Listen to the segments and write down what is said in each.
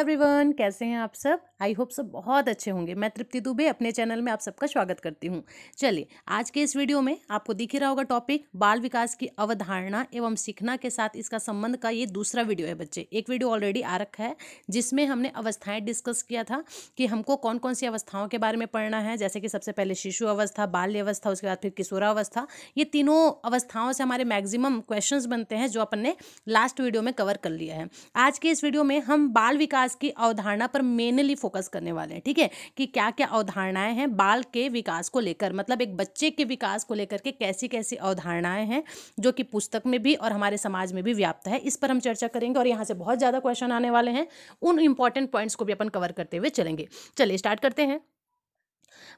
everyone कैसे हैं आप सब आई होप सब बहुत अच्छे होंगे मैं तृप्ति दुबे अपने चैनल में आप सबका स्वागत करती हूं चलिए आज के इस वीडियो में आपको दिख ही रहा होगा टॉपिक बाल विकास की अवधारणा एवं सीखना के साथ इसका संबंध का ये दूसरा वीडियो है बच्चे एक वीडियो ऑलरेडी आ रखा है जिसमें हमने अवस्थाएँ डिस्कस किया था कि हमको कौन कौन सी अवस्थाओं के बारे में पढ़ना है जैसे कि सबसे पहले शिशु अवस्था बाल्य अवस्था उसके बाद फिर किशोरावस्था ये तीनों अवस्थाओं से हमारे मैक्सिमम क्वेश्चन बनते हैं जो अपन ने लास्ट वीडियो में कवर कर लिया है आज के इस वीडियो में हम बाल विकास विकास की अवधारणा पर मेनली फोकस करने वाले हैं ठीक है कि क्या क्या अवधारणाएं हैं बाल के विकास को लेकर मतलब एक बच्चे के विकास को लेकर के कैसी कैसी अवधारणाएं हैं जो कि पुस्तक में भी और हमारे समाज में भी व्याप्त है इस पर हम चर्चा करेंगे और यहाँ से बहुत ज़्यादा क्वेश्चन आने वाले हैं उन इंपॉर्टेंट पॉइंट्स को भी अपन कवर करते हुए चलेंगे चलिए स्टार्ट करते हैं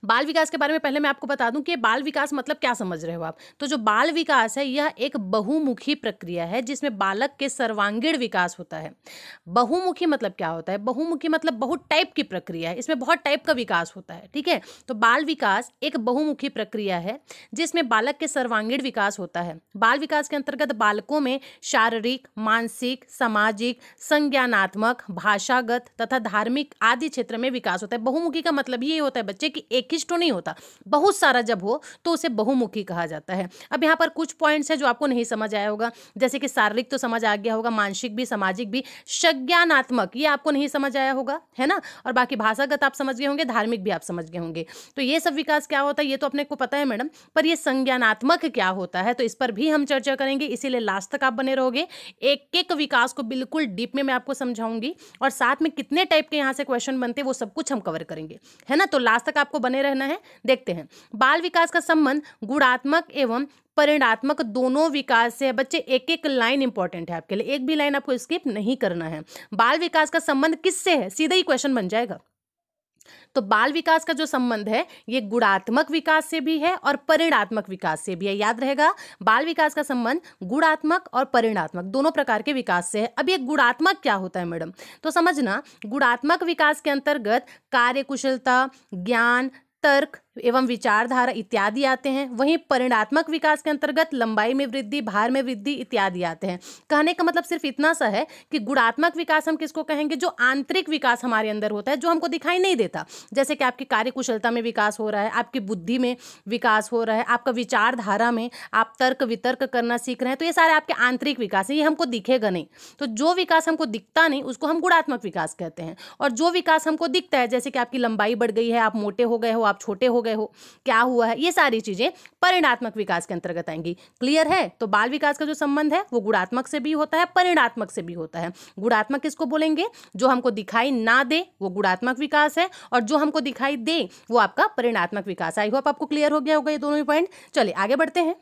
बाल विकास के बारे में पहले मैं आपको बता दूं कि बाल विकास मतलब क्या समझ रहे हो आप तो जो बाल विकास है यह एक बहुमुखी प्रक्रिया है जिसमें बालक के सर्वांगीण विकास होता है बहुमुखी मतलब क्या होता है बहुमुखी मतलब बहुत टाइप की प्रक्रिया है इसमें बहुत टाइप का विकास होता है ठीक है तो बाल विकास एक बहुमुखी प्रक्रिया है जिसमें बालक के सर्वांगीण विकास होता है बाल विकास के अंतर्गत बालकों में शारीरिक मानसिक सामाजिक संज्ञानात्मक भाषागत तथा धार्मिक आदि क्षेत्र में विकास होता है बहुमुखी का मतलब ये होता है बच्चे की एक एक ही स्टोन नहीं होता बहुत सारा जब हो तो उसे बहुमुखी कहा जाता है अब यहाँ पर कुछ पॉइंट्स हैं जो आपको नहीं समझ आया होगा जैसे कि शारीरिक तो समझ आ गया होगा मानसिक भी सामाजिक भी संज्ञानात्मक ये आपको नहीं समझ आया होगा है ना और बाकी भाषागत आप समझ गए होंगे धार्मिक भी आप समझ गए होंगे तो ये सब विकास क्या होता है ये तो अपने को पता है मैडम पर यह संज्ञानात्मक क्या होता है तो इस पर भी हम चर्चा करेंगे इसीलिए लास्ट तक आप बने रहोगे एक एक विकास को बिल्कुल डीप में मैं आपको समझाऊंगी और साथ में कितने टाइप के यहाँ से क्वेश्चन बनते हैं वो सब कुछ हम कवर करेंगे है ना तो लास्ट तक आपको बने रहना है देखते हैं बाल विकास का संबंध गुणात्मक एवं परिणात्मक दोनों विकास से है बच्चे एक एक लाइन इंपॉर्टेंट है आपके लिए एक भी लाइन आपको स्किप नहीं करना है बाल विकास का संबंध किससे है सीधा ही क्वेश्चन बन जाएगा तो बाल विकास का जो संबंध है ये गुणात्मक विकास से भी है और परिणात्मक विकास से भी है याद रहेगा बाल विकास का संबंध गुणात्मक और परिणात्मक दोनों प्रकार के विकास से है अब ये गुणात्मक क्या होता है मैडम तो समझना गुणात्मक विकास के अंतर्गत कार्यकुशलता ज्ञान तर्क एवं विचारधारा इत्यादि आते हैं वहीं परिणात्मक विकास के अंतर्गत लंबाई में वृद्धि भार में वृद्धि इत्यादि आते हैं कहने का मतलब सिर्फ इतना सा है कि गुणात्मक विकास हम किसको कहेंगे जो आंतरिक विकास हमारे अंदर होता है जो हमको दिखाई नहीं देता जैसे कि आपकी कार्यकुशलता में विकास हो रहा है आपकी बुद्धि में विकास हो रहा है आपका विचारधारा में आप तर्क वितर्क करना सीख रहे हैं तो ये सारे आपके आंतरिक विकास है ये हमको दिखेगा नहीं तो जो विकास हमको दिखता नहीं उसको हम गुणात्मक विकास कहते हैं और जो विकास हमको दिखता है जैसे कि आपकी लंबाई बढ़ गई है आप मोटे हो गए हो आप छोटे हो गए हो क्या हुआ है ये सारी चीज़ें परिणात्मक विकास के अंतर्गत आएंगी क्लियर है तो बाल विकास का जो संबंध है वो गुणात्मक से भी होता है परिणात्मक से भी होता है गुणात्मक किसको बोलेंगे जो हमको दिखाई ना दे वो गुणात्मक विकास है और जो हमको दिखाई दे वो आपका परिणात्मक विकास आई होप आपको क्लियर हो गया होगा ये दोनों ही पॉइंट चलिए आगे बढ़ते हैं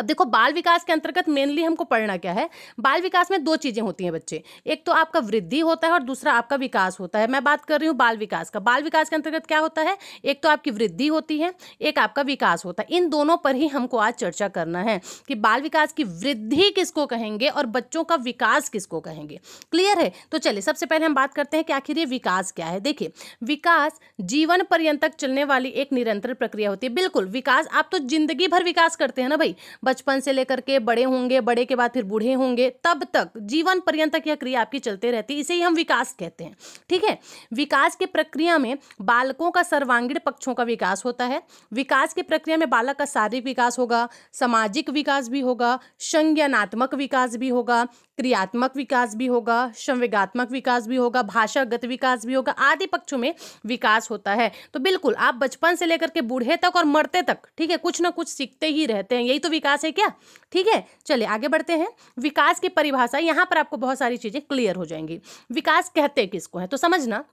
अब देखो बाल विकास के अंतर्गत मेनली हमको पढ़ना क्या है बाल विकास में दो चीज़ें होती हैं बच्चे एक तो आपका वृद्धि होता है और दूसरा आपका विकास होता है मैं बात कर रही हूँ बाल विकास का बाल विकास के अंतर्गत क्या होता है एक तो आपकी वृद्धि होती है एक आपका विकास होता है इन दोनों पर ही हमको आज चर्चा करना है कि बाल विकास की वृद्धि किसको कहेंगे और बच्चों का विकास किसको कहेंगे क्लियर है तो चलिए सबसे पहले हम बात करते हैं कि आखिर ये विकास क्या है देखिए विकास जीवन पर्यंत चलने वाली एक निरंतर प्रक्रिया होती है बिल्कुल विकास आप तो जिंदगी भर विकास करते हैं ना भाई बचपन से लेकर के बड़े होंगे बड़े के बाद फिर बूढ़े होंगे तब तक जीवन पर्यंत तक यह क्रिया आपकी चलते रहती है इसे ही हम विकास कहते हैं ठीक है विकास की प्रक्रिया में बालकों का सर्वांगीण पक्षों का विकास होता है विकास की प्रक्रिया में बालक का शारीरिक विकास होगा सामाजिक विकास भी होगा संज्ञानात्मक विकास भी होगा क्रियात्मक विकास भी होगा संवेगात्मक विकास भी होगा भाषागत विकास भी होगा आदि पक्षों में विकास होता है तो बिल्कुल आप बचपन से लेकर के बूढ़े तक और मरते तक ठीक है कुछ ना कुछ सीखते ही रहते हैं यही तो विकास विकास है क्या ठीक है चलिए आगे बढ़ते हैं विकास की परिभाषा यहाँ पर आपको बहुत सारी चीज़ें क्लियर हो जाएंगी विकास कहते किसको है तो समझना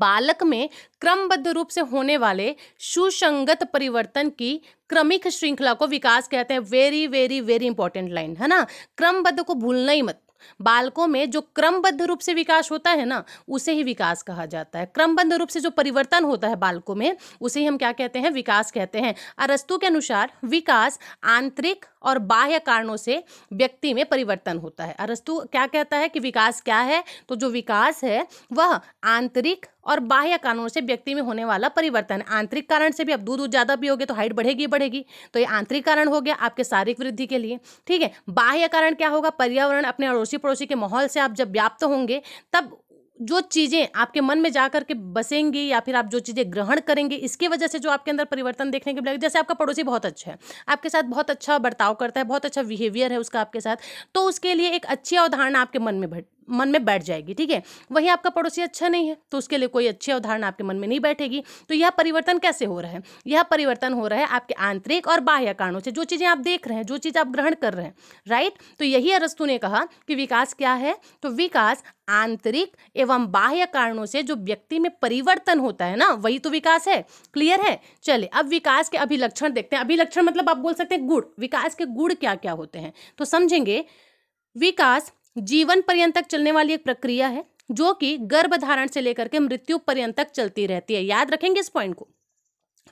बालक में क्रमबद्ध रूप से होने वाले सुसंगत परिवर्तन की क्रमिक श्रृंखला को विकास कहते हैं very very very important line है ना क्रमबद्ध को भूलना ही मत बालकों में जो क्रमबद्ध रूप से विकास होता है ना उसे ही विकास कहा जाता है क्रमबद्ध रूप से जो परिवर्तन होता है बालकों में उसे ही हम क्या कहते हैं विकास कहते हैं अरस्तु के अनुसार विकास आंतरिक और बाह्य कारणों से व्यक्ति में परिवर्तन होता है अरस्तु क्या कहता है कि विकास क्या है तो जो विकास है वह आंतरिक और बाह्य कारणों से व्यक्ति में होने वाला परिवर्तन आंतरिक कारण से भी अब दूध ज़्यादा पियोगे तो हाइट बढ़ेगी बढ़ेगी तो ये आंतरिक कारण हो गया आपके शारीरिक वृद्धि के लिए ठीक है बाह्य कारण क्या होगा पर्यावरण अपने अड़ोसी पड़ोसी के माहौल से आप जब व्याप्त होंगे तब जो चीज़ें आपके मन में जा करके बसेंगी या फिर आप जो चीज़ें ग्रहण करेंगे इसकी वजह से जो आपके अंदर परिवर्तन देखने के मिलेगा जैसे आपका पड़ोसी बहुत अच्छा है आपके साथ बहुत अच्छा बर्ताव करता है बहुत अच्छा बिहेवियर है उसका आपके साथ तो उसके लिए एक अच्छी अवधारणा आपके मन में मन में बैठ जाएगी ठीक है वहीं आपका पड़ोसी अच्छा नहीं है तो उसके लिए कोई अच्छी अवधारणा आपके मन में नहीं बैठेगी तो यह परिवर्तन कैसे हो रहा है यह परिवर्तन हो रहा है आपके आंतरिक और बाह्य कारणों से जो चीज़ें आप देख रहे हैं जो चीज़ आप ग्रहण कर रहे हैं राइट तो यही अरस्तु ने कहा कि विकास क्या है तो विकास आंतरिक एवं बाह्य कारणों से जो व्यक्ति में परिवर्तन होता है ना वही तो विकास है क्लियर है चले अब विकास के अभिलक्षण देखते हैं अभिलक्षण मतलब आप बोल सकते हैं गुड़ विकास के गुड़ क्या क्या होते हैं तो समझेंगे विकास जीवन पर्यंत तक चलने वाली एक प्रक्रिया है जो कि गर्भधारण से लेकर के मृत्यु पर्यंत तक चलती रहती है याद रखेंगे इस पॉइंट को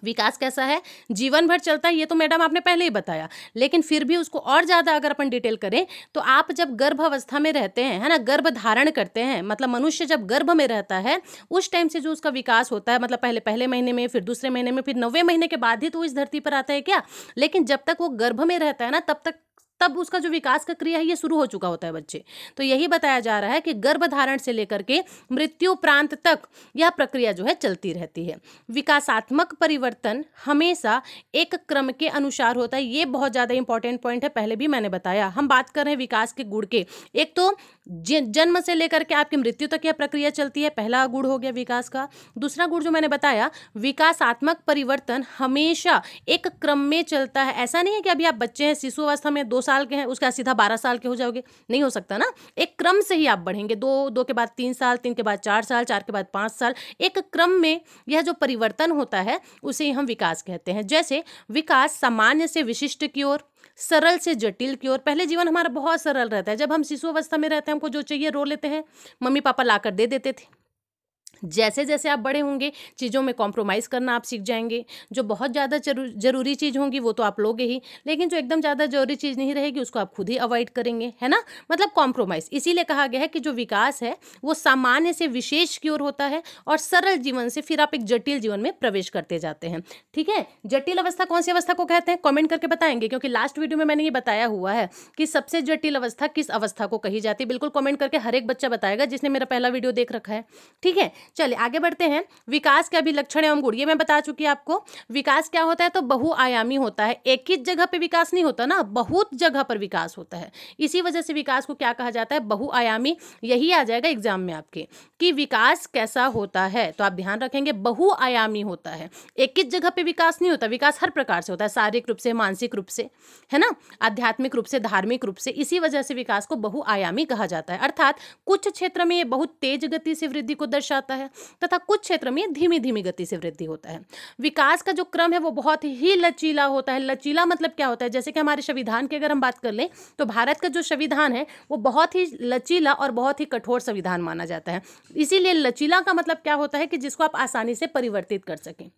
विकास कैसा है जीवन भर चलता है ये तो मैडम आपने पहले ही बताया लेकिन फिर भी उसको और ज़्यादा अगर अपन डिटेल करें तो आप जब गर्भ अवस्था में रहते हैं है ना गर्भ धारण करते हैं मतलब मनुष्य जब गर्भ में रहता है उस टाइम से जो उसका विकास होता है मतलब पहले पहले महीने में फिर दूसरे महीने में फिर नवे महीने के बाद ही तो इस धरती पर आता है क्या लेकिन जब तक वो गर्भ में रहता है ना तब तक तब उसका जो विकास का क्रिया है ये शुरू हो चुका होता है बच्चे तो यही बताया जा रहा है कि गर्भधारण से लेकर के मृत्यु प्रांत तक यह प्रक्रिया जो है चलती रहती है विकासात्मक परिवर्तन हमेशा एक क्रम के अनुसार होता है ये बहुत ज़्यादा इंपॉर्टेंट पॉइंट है पहले भी मैंने बताया हम बात कर रहे हैं विकास के गुड़ के एक तो जन्म से लेकर के आपकी मृत्यु तक यह प्रक्रिया चलती है पहला गुण हो गया विकास का दूसरा गुण जो मैंने बताया विकासात्मक परिवर्तन हमेशा एक क्रम में चलता है ऐसा नहीं है कि अभी आप बच्चे हैं शिशु अवस्था में दो साल के हैं उसके बाद सीधा बारह साल के हो जाओगे नहीं हो सकता ना एक क्रम से ही आप बढ़ेंगे दो दो के बाद तीन साल तीन के बाद चार साल चार के बाद पाँच साल एक क्रम में यह जो परिवर्तन होता है उसे हम विकास कहते हैं जैसे विकास सामान्य से विशिष्ट की ओर सरल से जटिल की ओर पहले जीवन हमारा बहुत सरल रहता है जब हम शिशु अवस्था में रहते हैं हमको जो चाहिए रो लेते हैं मम्मी पापा लाकर दे देते थे जैसे जैसे आप बड़े होंगे चीज़ों में कॉम्प्रोमाइज़ करना आप सीख जाएंगे जो बहुत ज़्यादा ज़रूरी चीज़ होंगी वो तो आप लोगे ही लेकिन जो एकदम ज़्यादा ज़रूरी चीज़ नहीं रहेगी उसको आप खुद ही अवॉइड करेंगे है ना मतलब कॉम्प्रोमाइज़ इसीलिए कहा गया है कि जो विकास है वो सामान्य से विशेष की ओर होता है और सरल जीवन से फिर आप एक जटिल जीवन में प्रवेश करते जाते हैं ठीक है जटिल अवस्था कौन सी अवस्था को कहते हैं कॉमेंट करके बताएंगे क्योंकि लास्ट वीडियो में मैंने ये बताया हुआ है कि सबसे जटिल अवस्था किस अवस्था को कही जाती है बिल्कुल कॉमेंट करके हर एक बच्चा बताएगा जिसने मेरा पहला वीडियो देख रखा है ठीक है चलिए आगे बढ़ते हैं विकास के अभी लक्षण एवं गुण ये मैं बता चुकी आपको विकास क्या होता है तो बहुआयामी होता है एक ही जगह पर विकास नहीं होता ना बहुत जगह पर विकास होता है इसी वजह से विकास को क्या कहा जाता है बहुआयामी यही आ जाएगा एग्जाम में आपके कि विकास कैसा होता है तो आप ध्यान रखेंगे बहुआयामी होता है एक ही जगह पे विकास नहीं होता विकास हर प्रकार से होता है शारीरिक रूप से मानसिक रूप से है ना आध्यात्मिक रूप से धार्मिक रूप से इसी वजह से विकास को बहुआयामी कहा जाता है अर्थात कुछ क्षेत्र में ये बहुत तेज गति से वृद्धि को दर्शाता है होता है तथा कुछ क्षेत्र में धीमी धीमी गति से वृद्धि होता है विकास का जो क्रम है वो बहुत ही लचीला होता है लचीला मतलब क्या होता है जैसे कि हमारे संविधान की अगर हम बात कर लें तो भारत का जो संविधान है वो बहुत ही लचीला और बहुत ही कठोर संविधान माना जाता है इसीलिए लचीला का मतलब क्या होता है कि जिसको आप आसानी से परिवर्तित कर सकें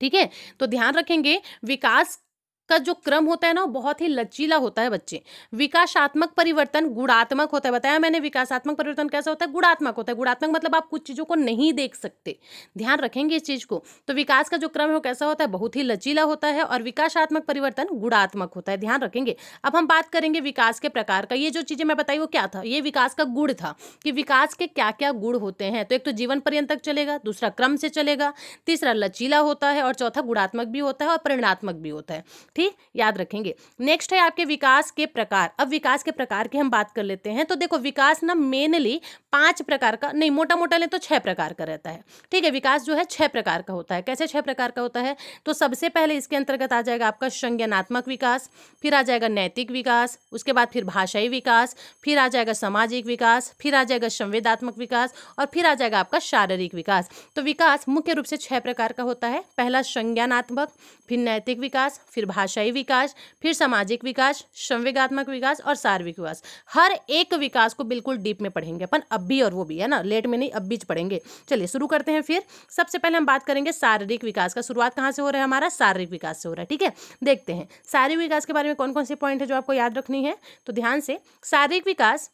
ठीक है तो ध्यान रखेंगे विकास का जो क्रम होता है ना बहुत ही लचीला होता है बच्चे विकासात्मक परिवर्तन गुणात्मक होता है बताया मैंने विकासात्मक परिवर्तन कैसा होता है गुणात्मक होता है गुणात्मक मतलब आप कुछ चीज़ों को नहीं देख सकते ध्यान रखेंगे इस चीज़ को तो विकास का जो क्रम है वो कैसा होता है बहुत ही लचीला होता है और विकासात्मक परिवर्तन गुणात्मक होता है ध्यान रखेंगे अब हम बात करेंगे विकास के प्रकार का ये जो चीज़ें मैं बताई वो क्या था ये विकास का गुण था कि विकास के क्या क्या गुण होते हैं तो एक तो जीवन पर्यंत चलेगा दूसरा क्रम से चलेगा तीसरा लचीला होता है और चौथा गुणात्मक भी होता है और परिणात्मक भी होता है ठीक याद रखेंगे नेक्स्ट है आपके विकास के प्रकार अब विकास के प्रकार की हम बात कर लेते हैं तो देखो विकास ना मेनली पांच प्रकार का नहीं मोटा मोटा ले तो छह प्रकार का रहता है ठीक है विकास जो है छह प्रकार का होता है कैसे छह प्रकार का होता है तो सबसे पहले इसके अंतर्गत आ जाएगा आपका संज्ञानात्मक विकास फिर आ जाएगा नैतिक विकास उसके बाद फिर भाषाई विकास फिर आ जाएगा सामाजिक विकास फिर आ जाएगा संवेदात्मक विकास और फिर आ जाएगा आपका शारीरिक विकास तो विकास मुख्य रूप से छह प्रकार का होता है पहला संज्ञानात्मक फिर नैतिक विकास फिर भाषा भाषाई विकास फिर सामाजिक विकास संवेगात्मक विकास और सार्विक विकास हर एक विकास को बिल्कुल डीप में पढ़ेंगे अपन अब भी और वो भी है ना लेट में नहीं अब भी पढ़ेंगे चलिए शुरू करते हैं फिर सबसे पहले हम बात करेंगे शारीरिक विकास का शुरुआत कहाँ से हो रहा है हमारा शारीरिक विकास से हो रहा है ठीक है देखते हैं शारीरिक विकास के बारे में कौन कौन से पॉइंट है जो आपको याद रखनी है तो ध्यान से शारीरिक विकास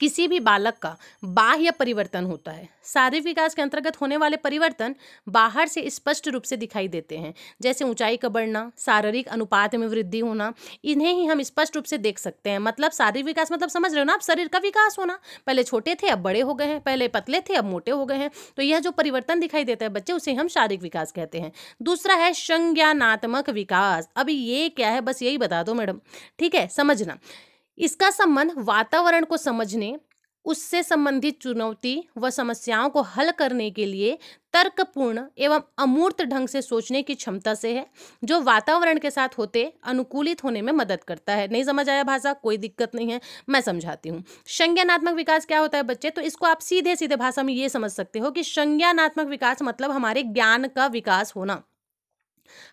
किसी भी बालक का बाह्य परिवर्तन होता है शारीरिक विकास के अंतर्गत होने वाले परिवर्तन बाहर से स्पष्ट रूप से दिखाई देते हैं जैसे ऊंचाई का बढ़ना शारीरिक अनुपात में वृद्धि होना इन्हें ही हम स्पष्ट रूप से देख सकते हैं मतलब शारीरिक विकास मतलब समझ रहे हो ना आप शरीर का विकास होना पहले छोटे थे अब बड़े हो गए हैं पहले पतले थे अब मोटे हो गए हैं तो यह जो परिवर्तन दिखाई देता है बच्चे उसे हम शारीरिक विकास कहते हैं दूसरा है संज्ञानात्मक विकास अब ये क्या है बस यही बता दो मैडम ठीक है समझना इसका संबंध वातावरण को समझने उससे संबंधित चुनौती व समस्याओं को हल करने के लिए तर्कपूर्ण एवं अमूर्त ढंग से सोचने की क्षमता से है जो वातावरण के साथ होते अनुकूलित होने में मदद करता है नहीं समझ आया भाषा कोई दिक्कत नहीं है मैं समझाती हूँ संज्ञानात्मक विकास क्या होता है बच्चे तो इसको आप सीधे सीधे भाषा में ये समझ सकते हो कि संज्ञानात्मक विकास मतलब हमारे ज्ञान का विकास होना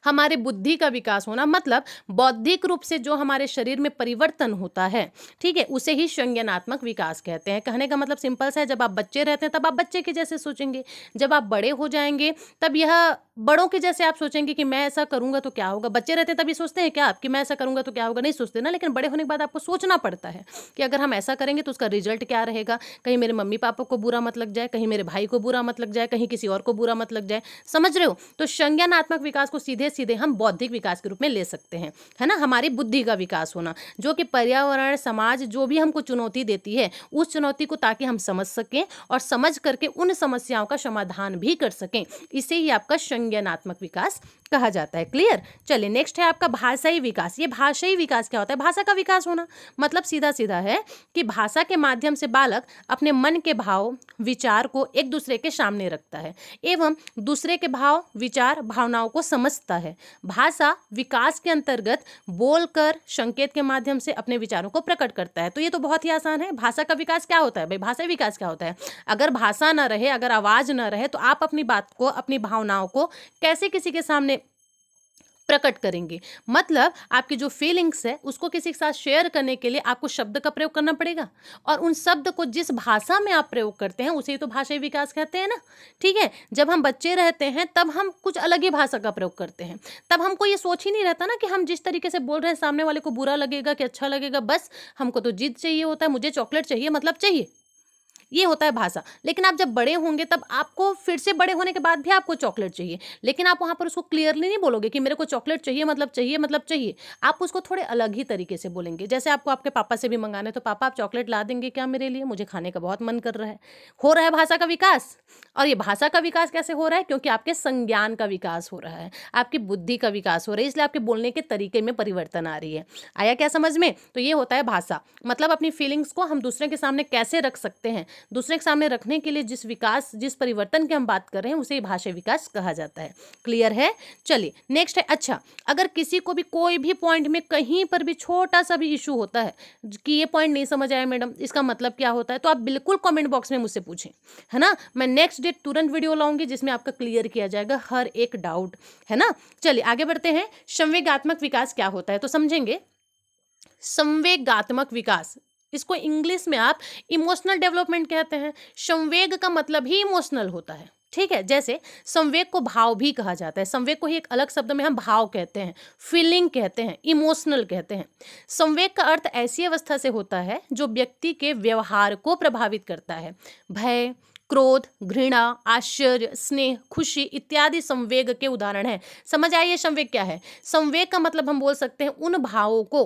हमारे बुद्धि का विकास होना मतलब बौद्धिक रूप से जो हमारे शरीर में परिवर्तन होता है ठीक है उसे ही संज्ञानात्मक विकास कहते हैं कहने का मतलब सिंपल सा है जब आप बच्चे रहते हैं तब आप बच्चे के जैसे सोचेंगे जब आप बड़े हो जाएंगे तब यह बड़ों के जैसे आप सोचेंगे कि मैं ऐसा करूंगा तो क्या होगा बच्चे रहते तभी सोचते हैं क्या आप कि मैं ऐसा करूंगा तो क्या होगा नहीं सोचते ना लेकिन बड़े होने के बाद आपको सोचना पड़ता है कि अगर हम ऐसा करेंगे तो उसका रिजल्ट क्या रहेगा कहीं मेरे मम्मी पापा को बुरा मत लग जाए कहीं मेरे भाई को बुरा मत लग जाए कहीं किसी और को बुरा मत लग जाए समझ रहे हो तो संज्ञानात्मक विकास को सीधे सीधे हम बौद्धिक विकास के रूप में ले सकते हैं है ना हमारी बुद्धि का विकास होना जो कि पर्यावरण समाज जो भी हमको चुनौती देती है उस चुनौती को ताकि हम समझ सकें और समझ करके उन समस्याओं का समाधान भी कर सकें इसे ही आपका संज्ञानात्मक विकास कहा जाता है क्लियर चलिए नेक्स्ट है आपका भाषाई विकास ये भाषाई विकास क्या होता है भाषा का विकास होना मतलब सीधा सीधा है कि भाषा के माध्यम से बालक अपने मन के भाव विचार को एक दूसरे के सामने रखता है एवं दूसरे के भाव विचार भावनाओं को समझता है भाषा विकास के अंतर्गत बोलकर संकेत के माध्यम से अपने विचारों को प्रकट करता है तो ये तो बहुत ही आसान है भाषा का विकास क्या होता है भाई भाषा विकास क्या होता है अगर भाषा ना रहे अगर आवाज़ ना रहे तो आप अपनी बात को अपनी भावनाओं को कैसे किसी के सामने प्रकट करेंगे मतलब आपकी जो फीलिंग्स है उसको किसी के साथ शेयर करने के लिए आपको शब्द का प्रयोग करना पड़ेगा और उन शब्द को जिस भाषा में आप प्रयोग करते हैं उसे तो भाषाई विकास कहते हैं ना ठीक है जब हम बच्चे रहते हैं तब हम कुछ अलग ही भाषा का प्रयोग करते हैं तब हमको ये सोच ही नहीं रहता ना कि हम जिस तरीके से बोल रहे हैं सामने वाले को बुरा लगेगा कि अच्छा लगेगा बस हमको तो जीत चाहिए होता है मुझे चॉकलेट चाहिए मतलब चाहिए ये होता है भाषा लेकिन आप जब बड़े होंगे तब आपको फिर से बड़े होने के बाद भी आपको चॉकलेट चाहिए लेकिन आप वहाँ पर उसको क्लियरली नहीं बोलोगे कि मेरे को चॉकलेट चाहिए मतलब चाहिए मतलब चाहिए आप उसको थोड़े अलग ही तरीके से बोलेंगे जैसे आपको आपके पापा से भी मंगाने तो पापा आप चॉकलेट ला देंगे क्या मेरे लिए मुझे खाने का बहुत मन कर रहा है हो रहा है भाषा का विकास और ये भाषा का विकास कैसे हो रहा है क्योंकि आपके संज्ञान का विकास हो रहा है आपकी बुद्धि का विकास हो रहा है इसलिए आपके बोलने के तरीके में परिवर्तन आ रही है आया क्या समझ में तो ये होता है भाषा मतलब अपनी फीलिंग्स को हम दूसरे के सामने कैसे रख सकते हैं दूसरे के सामने रखने के लिए जिस विकास जिस परिवर्तन की हम बात कर रहे हैं उसे भाषा विकास कहा जाता है क्लियर है चलिए नेक्स्ट है अच्छा अगर किसी को भी कोई भी पॉइंट में कहीं पर भी छोटा सा भी इशू होता है कि ये पॉइंट नहीं समझ आया मैडम इसका मतलब क्या होता है तो आप बिल्कुल कॉमेंट बॉक्स में मुझसे पूछें है ना मैं नेक्स्ट डेट तुरंत वीडियो लाऊंगी जिसमें आपका क्लियर किया जाएगा हर एक डाउट है ना चलिए आगे बढ़ते हैं संवेगात्मक विकास क्या होता है तो समझेंगे संवेगात्मक विकास इसको इंग्लिश में आप इमोशनल डेवलपमेंट कहते हैं संवेग का मतलब ही इमोशनल होता है ठीक है जैसे संवेग को भाव भी कहा जाता है संवेग को ही एक अलग शब्द में हम भाव कहते हैं फीलिंग कहते हैं इमोशनल कहते हैं संवेग का अर्थ ऐसी अवस्था से होता है जो व्यक्ति के व्यवहार को प्रभावित करता है भय क्रोध घृणा आश्चर्य स्नेह खुशी इत्यादि संवेग के उदाहरण हैं समझ आइए संवेग क्या है संवेग का मतलब हम बोल सकते हैं उन भावों को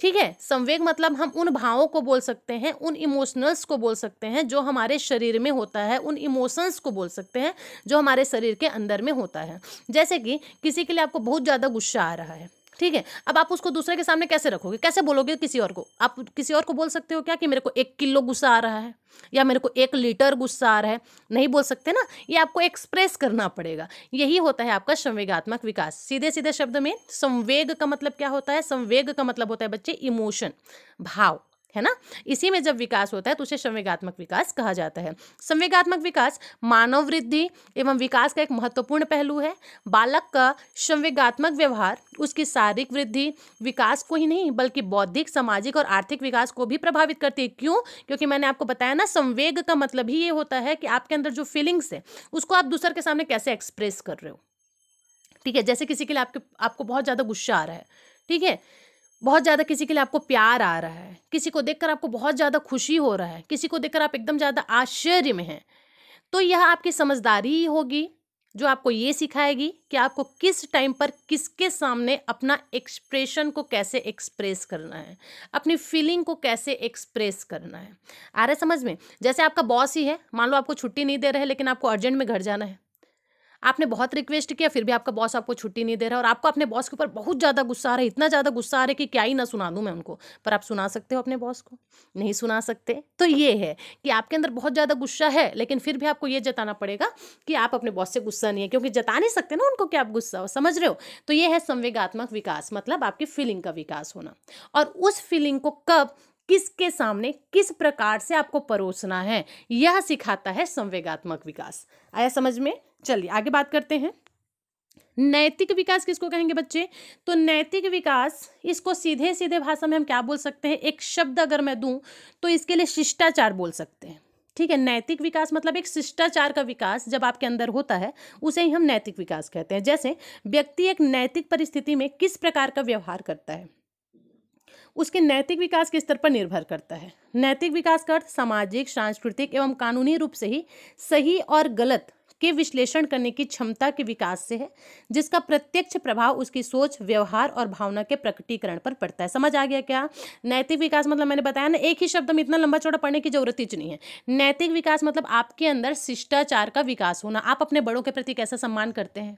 ठीक है संवेग मतलब हम उन भावों को बोल सकते हैं उन इमोशनल्स को बोल सकते हैं जो हमारे शरीर में होता है उन इमोशंस को बोल सकते हैं जो हमारे शरीर के अंदर में होता है जैसे कि किसी के लिए आपको बहुत ज़्यादा गुस्सा आ रहा है ठीक है अब आप उसको दूसरे के सामने कैसे रखोगे कैसे बोलोगे किसी और को आप किसी और को बोल सकते हो क्या कि मेरे को एक किलो गुस्सा आ रहा है या मेरे को एक लीटर गुस्सा आ रहा है नहीं बोल सकते ना ये आपको एक्सप्रेस करना पड़ेगा यही होता है आपका संवेगात्मक विकास सीधे सीधे शब्द में संवेग का मतलब क्या होता है संवेग का मतलब होता है बच्चे इमोशन भाव है ना इसी में जब विकास होता है तो उसे संवेगात्मक विकास कहा जाता है संवेगात्मक विकास मानव वृद्धि एवं विकास का एक महत्वपूर्ण पहलू है बालक का संवेगात्मक व्यवहार उसकी शारीरिक वृद्धि विकास को ही नहीं बल्कि बौद्धिक सामाजिक और आर्थिक विकास को भी प्रभावित करती है क्यों क्योंकि मैंने आपको बताया ना संवेग का मतलब ही ये होता है कि आपके अंदर जो फीलिंग्स है उसको आप दूसर के सामने कैसे एक्सप्रेस कर रहे हो ठीक है जैसे किसी के लिए आपके आपको बहुत ज़्यादा गुस्सा आ रहा है ठीक है बहुत ज़्यादा किसी के लिए आपको प्यार आ रहा है किसी को देखकर आपको बहुत ज़्यादा खुशी हो रहा है किसी को देखकर आप एकदम ज़्यादा आश्चर्य में हैं तो यह आपकी समझदारी होगी जो आपको ये सिखाएगी कि आपको किस टाइम पर किसके सामने अपना एक्सप्रेशन को कैसे एक्सप्रेस करना है अपनी फीलिंग को कैसे एक्सप्रेस करना है आ रहा है समझ में जैसे आपका बॉस ही है मान लो आपको छुट्टी नहीं दे रहे लेकिन आपको अर्जेंट में घर जाना है आपने बहुत रिक्वेस्ट किया फिर भी आपका बॉस आपको छुट्टी नहीं दे रहा और आपको अपने बॉस के ऊपर बहुत ज़्यादा गुस्सा आ रहा है इतना ज़्यादा गुस्सा आ रहा है कि क्या ही ना सुना दूँ मैं उनको पर आप सुना सकते हो अपने बॉस को नहीं सुना सकते तो ये है कि आपके अंदर बहुत ज़्यादा गुस्सा है लेकिन फिर भी आपको ये जताना पड़ेगा कि आप अपने बॉस से गुस्सा नहीं है क्योंकि जता नहीं सकते ना उनको कि आप गुस्सा हो समझ रहे हो तो ये है संवेगात्मक विकास मतलब आपकी फीलिंग का विकास होना और उस फीलिंग को कब किसके सामने किस प्रकार से आपको परोसना है यह सिखाता है संवेगात्मक विकास आया समझ में चलिए आगे बात करते हैं नैतिक विकास किसको कहेंगे बच्चे तो नैतिक विकास इसको सीधे सीधे भाषा में हम क्या बोल सकते हैं एक शब्द अगर मैं दूं तो इसके लिए शिष्टाचार बोल सकते हैं ठीक है नैतिक विकास मतलब एक शिष्टाचार का विकास जब आपके अंदर होता है उसे ही हम नैतिक विकास कहते हैं जैसे व्यक्ति एक नैतिक परिस्थिति में किस प्रकार का व्यवहार करता है उसके नैतिक विकास के स्तर पर निर्भर करता है नैतिक विकास का अर्थ सामाजिक सांस्कृतिक एवं कानूनी रूप से ही सही और गलत के विश्लेषण करने की क्षमता के विकास से है जिसका प्रत्यक्ष प्रभाव उसकी सोच व्यवहार और भावना के प्रकटीकरण पर पड़ता है समझ आ गया क्या नैतिक विकास मतलब मैंने बताया ना एक ही शब्द में इतना लंबा चौड़ा पढ़ने की जरूरत ही नहीं है नैतिक विकास मतलब आपके अंदर शिष्टाचार का विकास होना आप अपने बड़ों के प्रति कैसा सम्मान करते हैं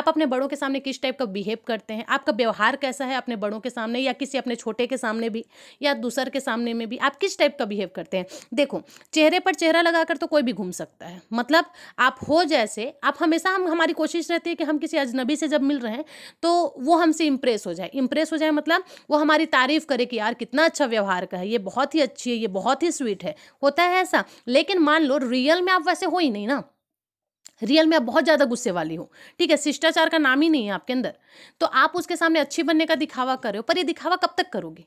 आप अपने बड़ों के सामने किस टाइप का बिहेव करते हैं आपका व्यवहार कैसा है अपने बड़ों के सामने या किसी अपने छोटे के सामने भी या दूसर के सामने में भी आप किस टाइप का बिहेव करते हैं देखो चेहरे पर चेहरा लगाकर तो कोई भी घूम सकता है मतलब आप हो जैसे आप हमेशा हम हमारी कोशिश रहती है कि हम किसी अजनबी से जब मिल रहे हैं तो वो हमसे इम्प्रेस हो जाए इम्प्रेस हो जाए मतलब वो हमारी तारीफ़ करे कि यार कितना अच्छा व्यवहार का है ये बहुत ही अच्छी है ये बहुत ही स्वीट है होता है ऐसा लेकिन मान लो रियल में आप वैसे हो ही नहीं ना रियल में आप बहुत ज़्यादा गुस्से वाली हो ठीक है शिष्टाचार का नाम ही नहीं है आपके अंदर तो आप उसके सामने अच्छी बनने का दिखावा कर रहे हो पर ये दिखावा कब तक करोगे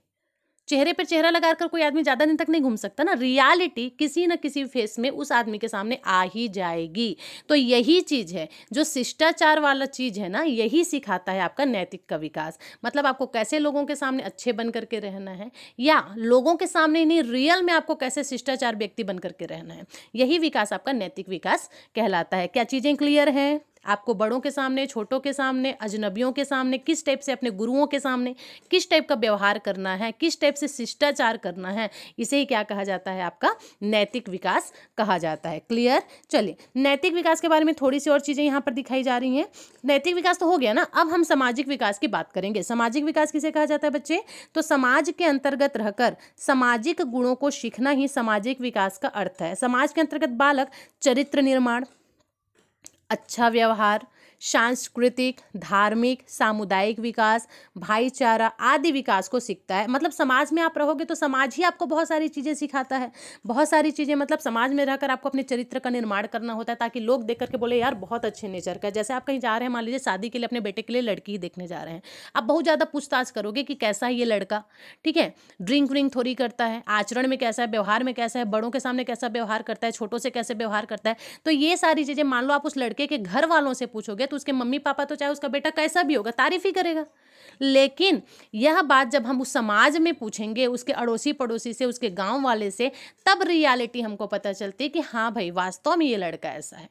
चेहरे पर चेहरा लगाकर कोई आदमी ज़्यादा दिन तक नहीं घूम सकता ना रियलिटी किसी न किसी फेस में उस आदमी के सामने आ ही जाएगी तो यही चीज़ है जो शिष्टाचार वाला चीज़ है ना यही सिखाता है आपका नैतिक का विकास मतलब आपको कैसे लोगों के सामने अच्छे बन करके रहना है या लोगों के सामने नहीं रियल में आपको कैसे शिष्टाचार व्यक्ति बन करके रहना है यही विकास आपका नैतिक विकास कहलाता है क्या चीज़ें क्लियर हैं आपको बड़ों के सामने छोटों के सामने अजनबियों के सामने किस टाइप से अपने गुरुओं के सामने किस टाइप का व्यवहार करना है किस टाइप से शिष्टाचार करना है इसे ही क्या कहा जाता है आपका नैतिक विकास कहा जाता है क्लियर चलिए नैतिक विकास के बारे में थोड़ी सी और चीज़ें यहाँ पर दिखाई जा रही हैं नैतिक विकास तो हो गया ना अब हम सामाजिक विकास की बात करेंगे सामाजिक विकास किसे कहा जाता है बच्चे तो समाज के अंतर्गत रहकर सामाजिक गुणों को सीखना ही सामाजिक विकास का अर्थ है समाज के अंतर्गत बालक चरित्र निर्माण अच्छा व्यवहार सांस्कृतिक धार्मिक सामुदायिक विकास भाईचारा आदि विकास को सीखता है मतलब समाज में आप रहोगे तो समाज ही आपको बहुत सारी चीज़ें सिखाता है बहुत सारी चीज़ें मतलब समाज में रहकर आपको अपने चरित्र का निर्माण करना होता है ताकि लोग देख करके बोले यार बहुत अच्छे नेचर का जैसे आप कहीं जा रहे हैं मान लीजिए शादी के लिए अपने बेटे के लिए लड़की ही देखने जा रहे हैं आप बहुत ज़्यादा पूछताछ करोगे कि कैसा है ये लड़का ठीक है ड्रिंक व्रिंक थोड़ी करता है आचरण में कैसा है व्यवहार में कैसा है बड़ों के सामने कैसा व्यवहार करता है छोटों से कैसे व्यवहार करता है तो ये सारी चीज़ें मान लो आप उस लड़के के घर वालों से पूछोगे तो उसके मम्मी पापा तो चाहे उसका बेटा कैसा भी होगा तारीफ ही करेगा लेकिन यह बात जब हम उस समाज में पूछेंगे उसके अड़ोसी पड़ोसी से उसके गांव वाले से तब रियलिटी हमको पता चलती है कि हाँ भाई वास्तव में ये लड़का ऐसा है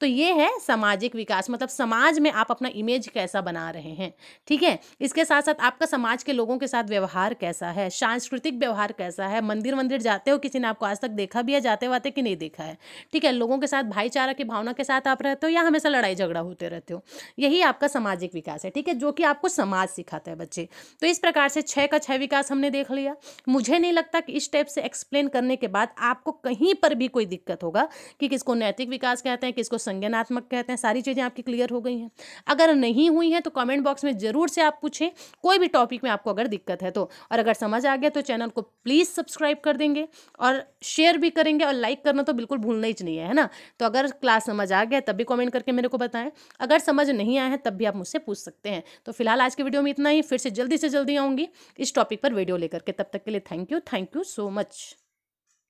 तो ये है सामाजिक विकास मतलब समाज में आप अपना इमेज कैसा बना रहे हैं ठीक है इसके साथ साथ आपका समाज के लोगों के साथ व्यवहार कैसा है सांस्कृतिक व्यवहार कैसा है मंदिर वंदिर जाते हो किसी ने आपको आज तक देखा भी है जाते वाते कि नहीं देखा है ठीक है लोगों के साथ भाईचारा की भावना के साथ आप रहते हो या हमेशा लड़ाई झगड़ा होते रहते हो यही आपका सामाजिक विकास है ठीक है जो कि आपको समाज सिखाता है बच्चे तो इस प्रकार से छः का छः विकास हमने देख लिया मुझे नहीं लगता कि इस टाइप से एक्सप्लेन करने के बाद आपको कहीं पर भी कोई दिक्कत होगा कि किसको नैतिक विकास कहते हैं इसको संज्ञानात्मक कहते हैं सारी चीज़ें आपकी क्लियर हो गई हैं अगर नहीं हुई हैं तो कमेंट बॉक्स में ज़रूर से आप पूछें कोई भी टॉपिक में आपको अगर दिक्कत है तो और अगर समझ आ गया तो चैनल को प्लीज़ सब्सक्राइब कर देंगे और शेयर भी करेंगे और लाइक करना तो बिल्कुल भूलना ही नहीं है है ना तो अगर क्लास समझ आ गया तब भी कॉमेंट करके मेरे को बताएं अगर समझ नहीं आया है तब भी आप मुझसे पूछ सकते हैं तो फिलहाल आज के वीडियो में इतना ही फिर से जल्दी से जल्दी आऊँगी इस टॉपिक पर वीडियो लेकर के तब तक के लिए thank you thank you so much